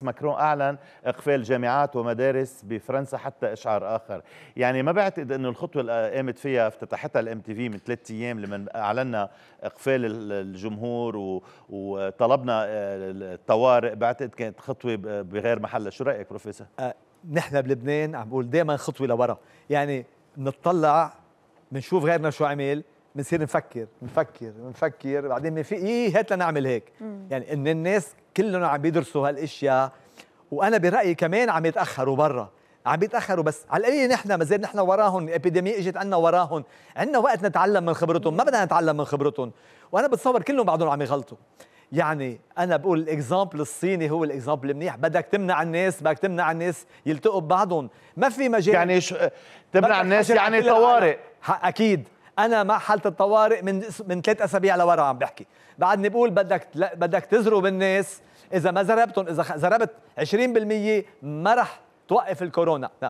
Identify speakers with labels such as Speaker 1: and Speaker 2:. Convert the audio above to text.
Speaker 1: ماكرون اعلن اقفال جامعات ومدارس بفرنسا حتى اشعار اخر يعني ما بعتقد انه الخطوه اللي قامت فيها افتتحتها الام تي في من ثلاث ايام لما اعلنا اقفال الجمهور وطلبنا آه، الطوارئ بعتقد كانت خطوه بغير محلها شو رايك بروفيسور
Speaker 2: أه نحن بلبنان عم بقول دائما خطوه لورا يعني نتطلع بنشوف غيرنا شو عمل بنصير نفكر نفكر نفكر بعدين بنفيق ايه هات لنعمل هيك مم. يعني ان الناس كلهم عم بيدرسوا هالاشياء وانا برايي كمان عم يتاخروا برا عم يتاخروا بس على القليل نحن ما زال نحن وراهم الابيديميه اجت عنا وراهم عندنا وقت نتعلم من خبرتهم ما بدنا نتعلم من خبرتهم وانا بتصور كلهم بعضهم عم يغلطوا يعني انا بقول الاكزامبل الصيني هو الاكزامبل المنيح بدك تمنع الناس بدك تمنع الناس يلتقوا ببعضهم ما في مجال يعني شو تمنع الناس يعني طوارئ اكيد انا مع حاله الطوارئ من من ثلاث اسابيع لورا عم بحكي بعدني بقول بدك بدك تزرب الناس اذا ما زربتهم اذا زربت 20% ما رح توقف الكورونا